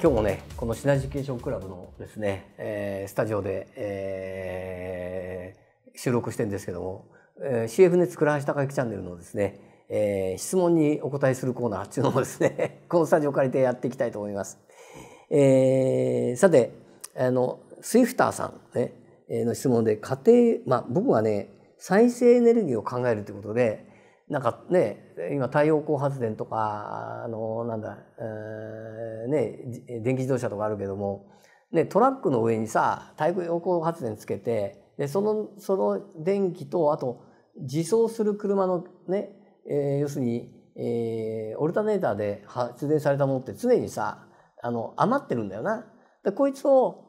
今日もねこのシナジケーションクラブのですね、えー、スタジオで、えー、収録してるんですけども、えー、CF 熱倉橋孝之チャンネルのですね、えー、質問にお答えするコーナーっていうのもですね このスタジオ借りてやっていきたいと思います。えー、さてあのスイフターさん、ね、の質問で家庭、まあ、僕はね再生エネルギーを考えるということでなんかね、今太陽光発電とか、あの、なんだ、えー、ね、電気自動車とかあるけども、ね、トラックの上にさ、太陽光発電つけて、で、その、その電気と、あと、自走する車のね、えー、要するに、えー、オルタネーターで発電されたものって常にさ、あの、余ってるんだよな。で、こいつを、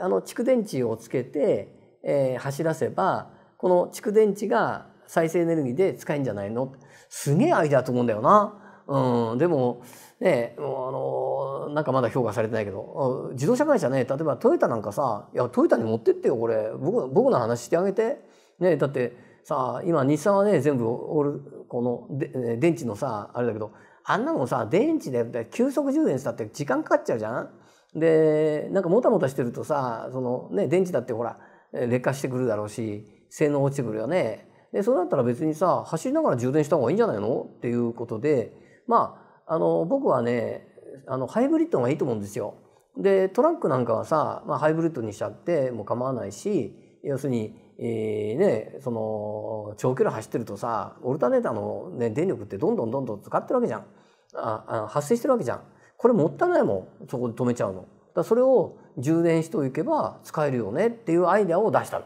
あの、蓄電池をつけて、えー、走らせば、この蓄電池が再生エネルギーで使えんじゃないのすげえアイデアと思うんだよな。うん、でもねもうあのなんかまだ評価されてないけど自動車会社ね例えばトヨタなんかさ「いやトヨタに持ってってよこれ僕僕の話してあげて」ね、だってさ今日産はね全部こので電池のさあれだけどあんなもんさ電池で急速充電したって時間かかっちゃうじゃん。でなんかもたもたしてるとさその、ね、電池だってほら劣化してくるだろうし性能落ちてくるよね。でそうだったら別にさ走りながら充電した方がいいんじゃないのっていうことでまああの僕はねあのハイブリッドがいいと思うんですよ。でトラックなんかはさ、まあ、ハイブリッドにしちゃっても構わないし要するに、えー、ね、その長距離走ってるとさオルタネーターの、ね、電力ってどんどんどんどん使ってるわけじゃんああ発生してるわけじゃんこれもったいないもんそこで止めちゃうの。だそれを充電しておけば使えるよねっていうアイデアを出したの。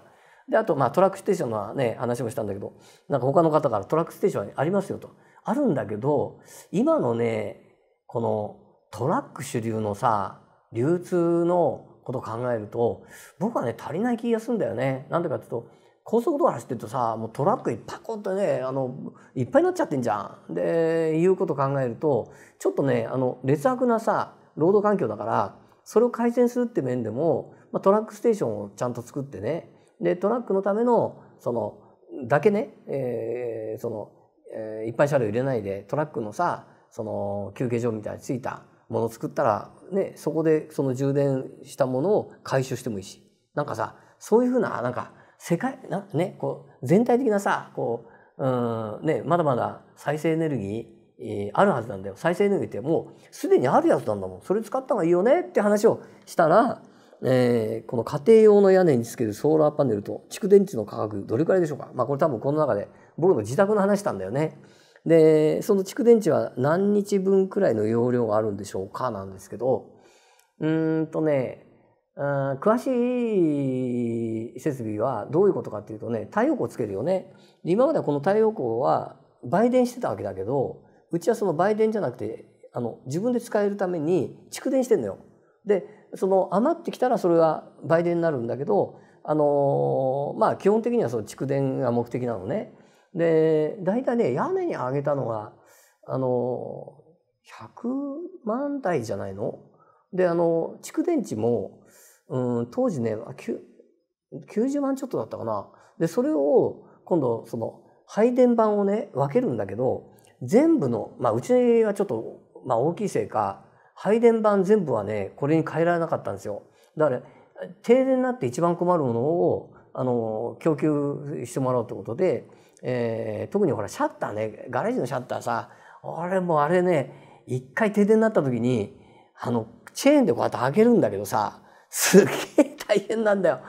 であと、まあ、トラックステーションの、ね、話もしたんだけどなんか他の方からトラックステーションありますよとあるんだけど今のねこのトラック主流のさ流通のことを考えると僕はね足りない気がするんだよね。なんでかっていうと高速道路走ってるとさもうトラックいっぱいこうってねあのいっぱいになっちゃってんじゃん。でいうことを考えるとちょっとねあの劣悪なさ労働環境だからそれを改善するって面でも、まあ、トラックステーションをちゃんと作ってねでトラックのためのそのだけね、えー、その、えー、一般車両入れないでトラックのさその休憩所みたいについたもの作ったら、ね、そこでその充電したものを回収してもいいしなんかさそういうふうななんか世界な、ね、こう全体的なさこううんね、まだまだ再生エネルギー、えー、あるはずなんだよ再生エネルギーってもうすでにあるやつなんだもんそれ使った方がいいよねって話をしたらえー、この家庭用の屋根につけるソーラーパネルと蓄電池の価格どれくらいでしょうか、まあ、これ多分この中で僕の自宅の話したんだよね。でその蓄電池は何日分くらいの容量があるんでしょうかなんですけどうんとねあ詳しい設備はどういうことかっていうとね太陽光つけるよね。今まではこの太陽光は売電してたわけだけどうちはその売電じゃなくてあの自分で使えるために蓄電してんのよ。でその余ってきたらそれが売電になるんだけど、あのまあ基本的にはその蓄電が目的なのね。で、大体ね、屋根に上げたのが、あの100万台じゃないので、あの、蓄電池も、うん、当時ね、90万ちょっとだったかな。で、それを今度その配電盤をね、分けるんだけど、全部の、まあうちはちょっと、まあ大きいせいか、配電盤全部はね、これに変えられなかったんですよ。だから、停電になって一番困るものを、あの、供給してもらおうってことで、えー、特にほら、シャッターね、ガレージのシャッターさ、俺もあれね、一回停電になった時に、あの、チェーンでこうやって開けるんだけどさ、すげえ大変なんだよ。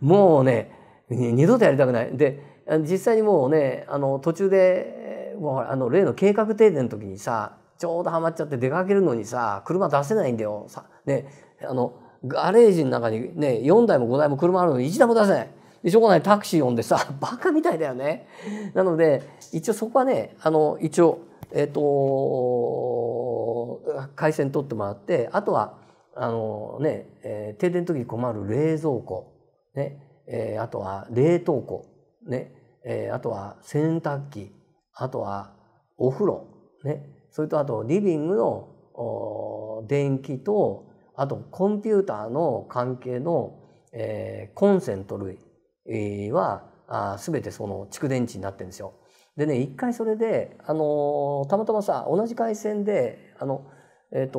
もうね、二度とやりたくない。で、実際にもうね、あの、途中で、もうあの例の計画停電の時にさちょうどはまっちゃって出かけるのにさ車出せないんだよ。さねあのガレージの中にね4台も5台も車あるのに1台も出せない。でしょうがないタクシー呼んでさ バカみたいだよね。なので一応そこはねあの一応えっ、ー、と回線取ってもらってあとはあのね、えー、停電の時に困る冷蔵庫、ねえー、あとは冷凍庫、ねえー、あとは洗濯機あとはお風呂、ねそれとあとリビングの電気とあとコンピューターの関係の、えコンセント類はあ全てその蓄電池になってるんですよ。でね一回それで、あのたまたまさ同じ回線であの、えーと、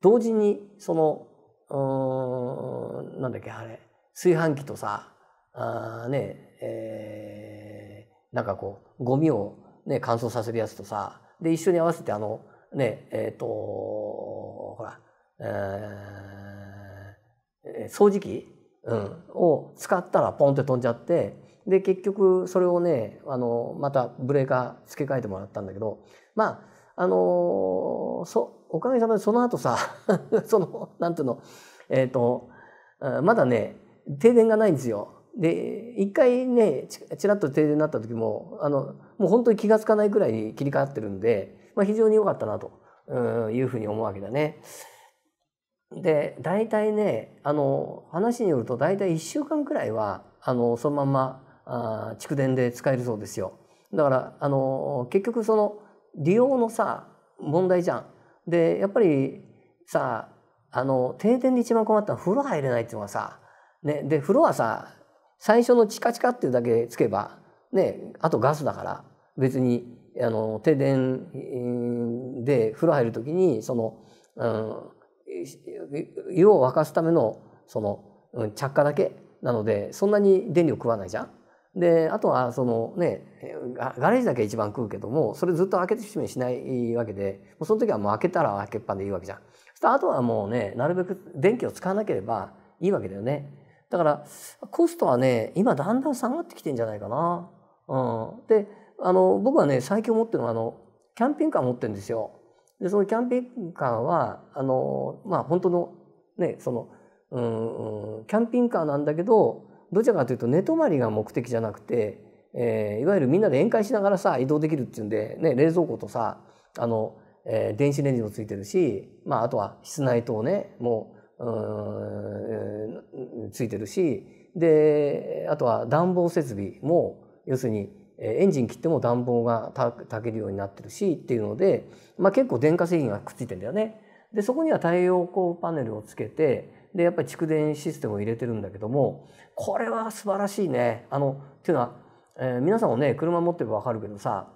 と同時にそのうんなんだっけあれ炊飯器とさあねえー、なんかこうゴミを、ね、乾燥させるやつとさで、一緒に合わせて、あの、ね、えっ、ー、と、ほら、えー、掃除機、うん、を使ったらポンって飛んじゃって、で、結局それをね、あの、またブレーカー付け替えてもらったんだけど、まあ、あのそ、おかげさまでその後さ、その、なんていうの、えっ、ー、と、まだね、停電がないんですよ。で、一回ね、ちらっと停電になった時も、あの、もう本当に気が付かないくらいに切り替わってるんで、まあ、非常に良かったなというふうに思うわけだね。で大体ねあの話によると大体1週間くらいはあのそのまんまあ蓄電で使えるそうですよ。だからあの結局その利用のさ問題じゃん。でやっぱりさあの停電で一番困ったのは風呂入れないっていうのがさ、ね、で風呂はさ最初のチカチカっていうだけつけば、ね、あとガスだから別にあの停電で風呂入る時にその、うん、湯を沸かすためのその、うん、着火だけなのでそんなに電力食わないじゃん。であとはそのねガレージだけ一番食うけどもそれずっと開けて閉めしないわけでもうその時はもう開けたら開けっぱでいいわけじゃん。そしたあとはもうねなるべく電気を使わなければいいわけだよね。だからコストはね今だんだん下がってきてんじゃないかな。うん、であの僕はね最近思ってるのはあのキャンピングカー持ってるんですよ。でそのキャンピングカーはあのまあ本当のねそのうんキャンピングカーなんだけどどちらかというと寝泊まりが目的じゃなくて、えー、いわゆるみんなで宴会しながらさ移動できるっていうんで、ね、冷蔵庫とさあの、えー、電子レンジもついてるし、まあ、あとは室内灯ねもううんついてるしであとは暖房設備も要するにエンジン切っても暖房が炊けるようになってるしっていうので、まあ、結構電化製品がくっついてんだよね。でそこには太陽光パネルをつけてでやっぱり蓄電システムを入れてるんだけどもこれは素晴らしいね。あのっていうのは、えー、皆さんもね車持ってれば分かるけどさ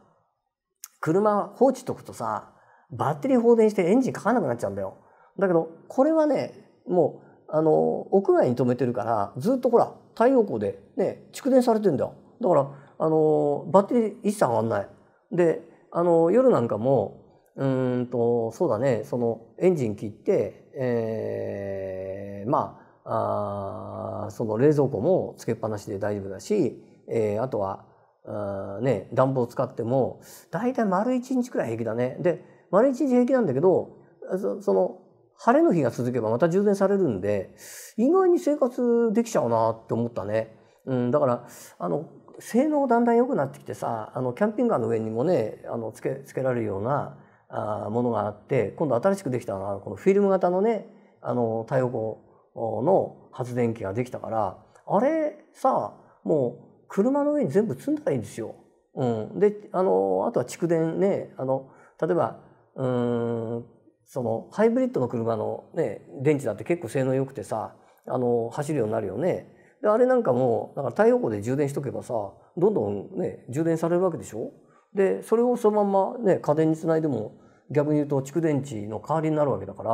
車放置とくとさバッテリー放電してエンジンかかなくなっちゃうんだよ。だけどこれはねもうあの屋外に止めてるからずっとほら太陽光でね蓄電されてんだよ。だからあのバッテリー一切上がんない。であの夜なんかもうんとそうだねそのエンジン切って、えー、まああその冷蔵庫もつけっぱなしで大丈夫だし、えー、あとはあね暖房使っても大体丸1日くらい平気だね。で丸1日平気なんだけどその晴れの日が続けばまた充電されるんで意外に生活できちゃうなって思ったね。うん、だからあの性能だんだん良くなってきてさあのキャンピングカーの上にもねあのつけつけられるようなあものがあって今度新しくできたのはこのフィルム型のねあの太陽光の発電機ができたからあれさもう車の上に全部積んだらいいんですよ。うん、であのあとは蓄電ねあの例えばうんそのハイブリッドの車の、ね、電池だって結構性能良くてさあの走るようになるよね。であれなんかもだから太陽光で充電しとけばさどんどんね充電されるわけでしょでそれをそのままね家電につないでも逆に言うと蓄電池の代わりになるわけだから、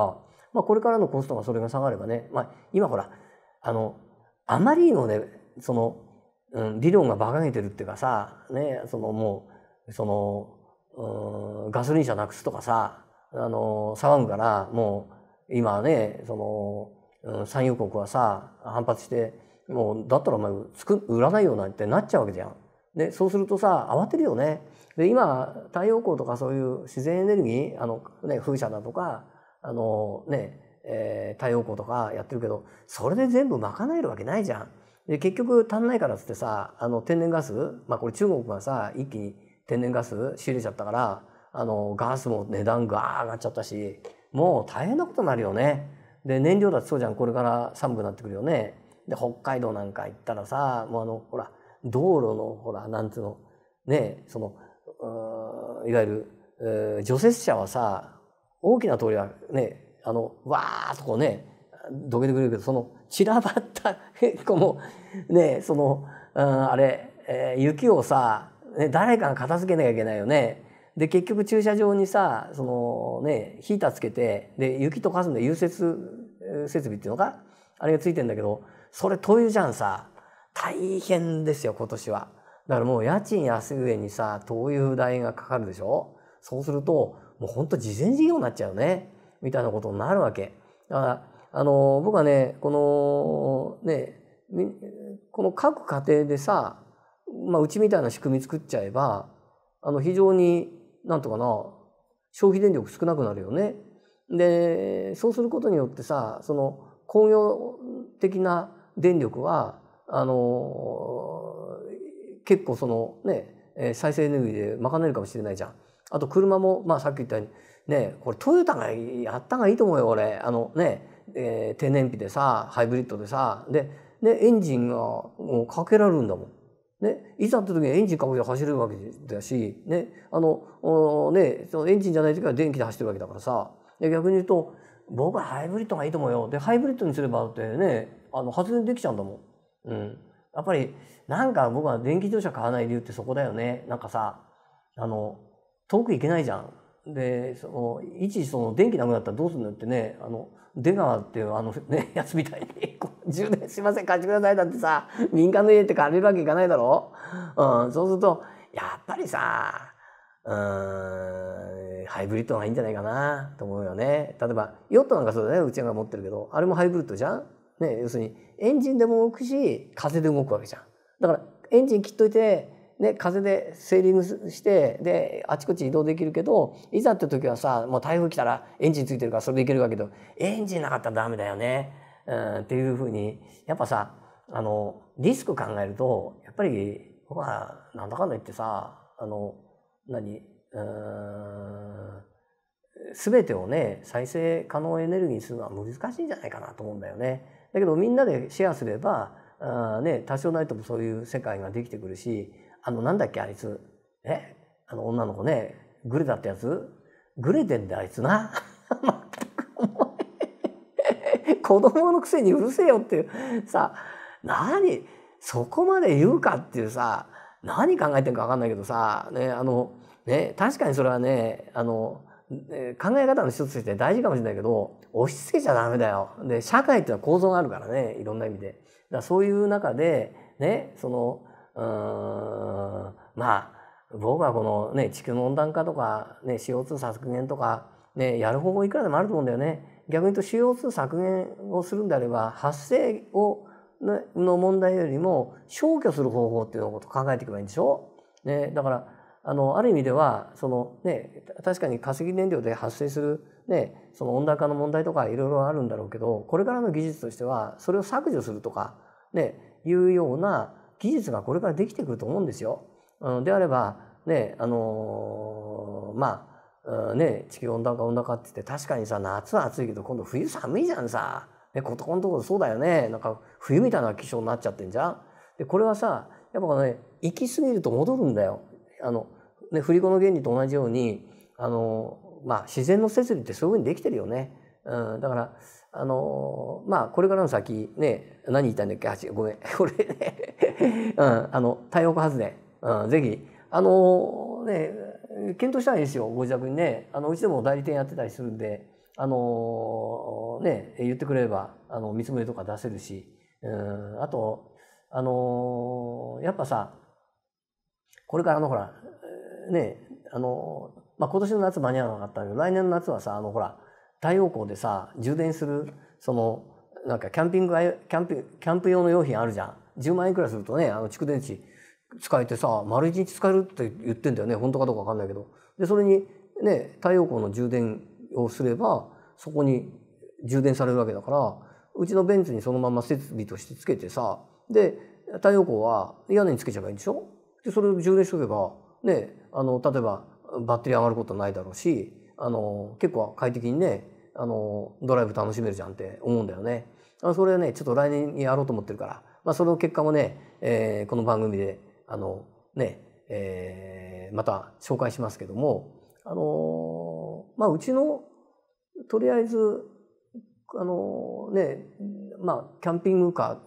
まあ、これからのコストがそれが下がればね、まあ、今ほらあのあまりのねその、うん、理論が馬鹿げてるっていうかさ、ね、そのもうその、うガソリン車なくすとかさあの騒ぐからもう今ねその、うん、産油国はさ反発してもうだったらお前売らないよなんてなっちゃうわけじゃん。でそうするとさ慌てるよね。で今太陽光とかそういう自然エネルギーあの、ね、風車だとかあのね、えー、太陽光とかやってるけどそれで全部賄えるわけないじゃん。で結局足んないからっつってさあの天然ガス、まあ、これ中国がさ一気に天然ガス仕入れちゃったからあのガスも値段が上がっちゃったしもう大変なことになるよね。で燃料だってそうじゃんこれから寒くなってくるよね。で北海道なんか行ったらさもうあのほら道路のほらなんつうのねそのいわゆる、え除雪車はさ大きな通りはねあのわーっとこうねどけてくれるけどその散らばった結もう、ねそのあれ、え雪をさ、ね、誰かが片付けなきゃいけないよね。で結局駐車場にさそのねヒーターつけてで雪溶かすんで融雪設備っていうのかあれがついてんだけどそれ灯油じゃんさ。大変ですよ、今年は。だからもう家賃安上にさ、灯油代がかかるでしょそうすると、もうほんと事前事業になっちゃうね。みたいなことになるわけ。だから、あの、僕はね、この、ね、この各家庭でさ、まあ、うちみたいな仕組み作っちゃえば、あの、非常に、なんとかな、消費電力少なくなるよね。で、そうすることによってさ、その工業的な電力はあの結構そのね再生エネルギーで賄えるかもしれないじゃん。あと車も、まあ、さっき言ったようにねこれトヨタがやった方がいいと思うよ俺あのね、えー、低燃費でさハイブリッドでさででエンジンがもうかけられるんだもん。ね、いざって時にエンジンかけて走れるわけだし、ね、あのねそのエンジンじゃない時は電気で走ってるわけだからさ逆に言うと僕はハイブリッドがいいと思うよでハイブリッドにすればってねあの発電できちゃうんだもん。うん。やっぱり、なんか僕は電気自動車買わない理由ってそこだよね。なんかさ、あの、遠く行けないじゃん。で、その、いちその電気なくなったらどうするのってね、あの、出川っていうあのね、やつみたいに、充電しません、貸してくださいだってさ、民間の家って借りるわけいかないだろうん、そうすると、やっぱりさ、うん、ハイブリッドがいいんじゃないかなと思うよね。例えば、ヨットなんかそうだね、うちが持ってるけど、あれもハイブリッドじゃんね、要するにエンジンでも動くし風で動くわけじゃん。だからエンジン切っといて、ね、風でセーリングしてであちこち移動できるけどいざって時はさもう台風来たらエンジンついてるからそれでいけるわけけどエンジンなかったらダメだよね、うん、っていうふうにやっぱさあのリスク考えるとやっぱり僕はなんだかんだ言ってさあの何うん全てをね再生可能エネルギーにするのは難しいんじゃないかなと思うんだよね。だけどみんなでシェアすればあ、ね、多少なりともそういう世界ができてくるしあのなんだっけあいつえあの女の子ねグレだってやつグレてんだあいつな。子供のくせにうるせえよっていうさ何そこまで言うかっていうさ何考えてるか分かんないけどさ、ねあのね、確かにそれはねあの考え方の一つとして大事かもしれないけど押し付けちゃダメだよで社会っていうのは構造があるからねいろんな意味でだそういう中でねそのうんまあ僕はこの、ね、地球の温暖化とか、ね、CO2 削減とか、ね、やる方法いくらでもあると思うんだよね逆に言うと CO2 削減をするんであれば発生をの問題よりも消去する方法っていうのを考えていけばいいんでしょ、ね、だからあのある意味ではその、ね、確かに化石燃料で発生する、ね、その温暖化の問題とかいろいろあるんだろうけどこれからの技術としてはそれを削除するとか、ね、いうような技術がこれからできてくると思うんですよ。うん、であれば、ねあのー、まあね、地球温暖化温暖化って言って確かにさ夏は暑いけど今度冬寒いじゃんさ、え、ここのところそうだよねなんか冬みたいな気象になっちゃってんじゃん。でこれはさやっぱね行き過ぎると戻るんだよ。あの、ね、振り子の原理と同じように、あの、まあ、自然の摂理ってそういうふうにできてるよね。うん、だから、あのまあ、これからの先、ね、何言いたいんだっけ、あ、ごめん。これねうん、あの、太陽光発電、うん、ぜひ、あのね、検討したらいいですよ、ご自宅にね。あの、うちでも代理店やってたりするんで、あのね、言ってくれれば、あの、見積もりとか出せるし、うん、あと、あのやっぱさ、これからあのほらねあの、まあ、今年の夏間に合わなかったけど来年の夏はさあのほら太陽光でさ充電するそのなんかキャンピングキャンプキャンプ用の用品あるじゃん10万円くらいするとねあの蓄電池使えてさ丸一日使えるって言ってんだよね本当かどうか分かんないけどでそれにね太陽光の充電をすればそこに充電されるわけだからうちのベンツにそのまま設備としてつけてさで太陽光は屋根につけちゃえばいいんでしょで、それを充電しとけば、ね、あの、例えばバッテリー上がることないだろうし、あの、結構快適にね、あの、ドライブ楽しめるじゃんって思うんだよね。あそれはね、ちょっと来年にやろうと思ってるから、まあ、その結果もね、えー、この番組で、あの、ね、えー、また紹介しますけども、あのー、まあ、うちの、とりあえず、あのー、ね、まあ、キャンピングカ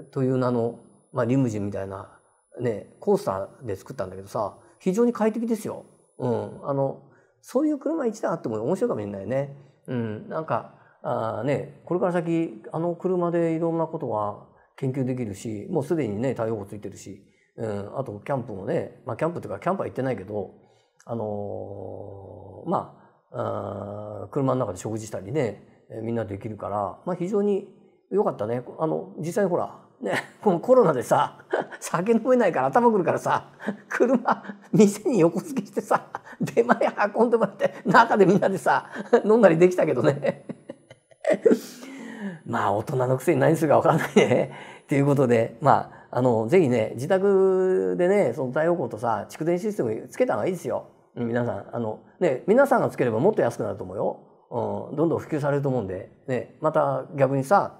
ーという名の、まあ、リムジンみたいなね、コースターで作ったんだけどさ、非常に快適ですよ。うん。あの、そういう車1台あっても面白いかもしれないね。うん。なんか、あね、これから先、あの車でいろんなことは研究できるし、もうすでにね、太陽光ついてるし、うん、あとキャンプもね、まあ、キャンプっていうかキャンプは行ってないけど、あのー、まああ、車の中で食事したりね、みんなできるから、まあ、非常に良かったね。あの、実際ほら、ね、このコロナでさ酒飲めないから頭くるからさ車店に横付けしてさ出前運んでもらって中でみんなでさ飲んだりできたけどね まあ大人のくせに何するか分からないねっていうことでまああのぜひね自宅でねその太陽光とさ蓄電システムつけた方がいいですよ皆さんあのね皆さんがつければもっと安くなると思うよ、うん、どんどん普及されると思うんで、ね、また逆にさ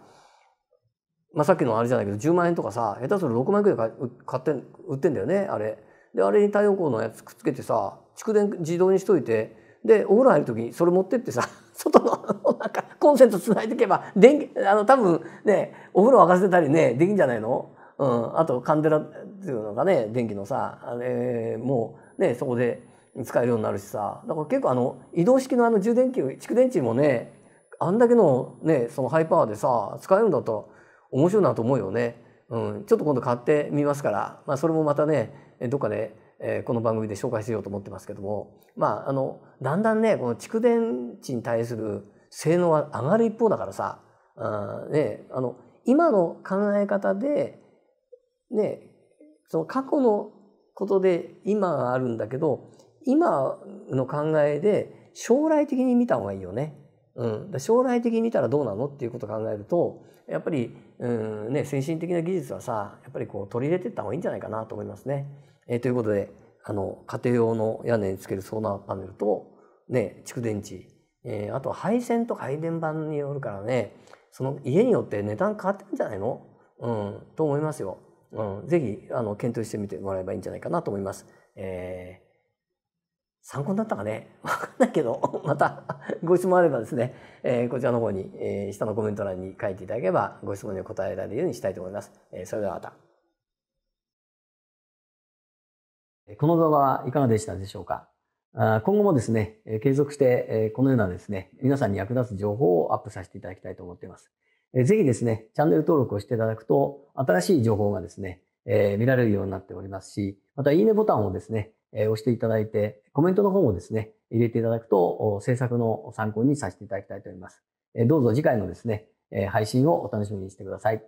まあ、さっきのあれじゃないけど10万円とかさ下手すると6万円くらい買って売ってんだよねあれ。であれに太陽光のやつくっつけてさ蓄電自動にしといてでお風呂入る時にそれ持ってってさ 外のなんかコンセントつないでいけば電気あの多分ねお風呂沸かせたりねできんじゃないの、うん、あとカンデラっていうのがね電気のさあれもうねそこで使えるようになるしさだから結構あの移動式のあの充電器蓄電池もねあんだけのねそのハイパワーでさ使えるんだと面白いなと思うよね。うん、ちょっと今度買ってみますから、まあ、それもまたねどっかで、えー、この番組で紹介しようと思ってますけども、まあ、あのだんだんねこの蓄電池に対する性能は上がる一方だからさあ、ね、あの今の考え方で、ね、その過去のことで今があるんだけど今の考えで将来的に見た方がいいよね。うん、将来的に見たらどうなのっていうことを考えるとやっぱり、うんね、先進的な技術はさやっぱりこう取り入れていった方がいいんじゃないかなと思いますね。えー、ということであの家庭用の屋根につけるソーラーパネルと、ね、蓄電池、えー、あとは配線とか配電盤によるからねその家によって値段変わってるんじゃないの、うん、と思いますよ。うん、ぜひあの検討してみてもらえばいいんじゃないかなと思います。えー参考になったかね わかんないけど、また ご質問あればですね、えー、こちらの方に、えー、下のコメント欄に書いていただければ、ご質問に答えられるようにしたいと思います。えー、それではまた。この動画はいかがでしたでしょうか今後もですね、継続して、このようなですね、皆さんに役立つ情報をアップさせていただきたいと思っています。ぜひですね、チャンネル登録をしていただくと、新しい情報がですね、見られるようになっておりますし、また、いいねボタンをですね、押していただいて、コメントの方もですね、入れていただくと制作の参考にさせていただきたいと思います。どうぞ次回のですね、配信をお楽しみにしてください。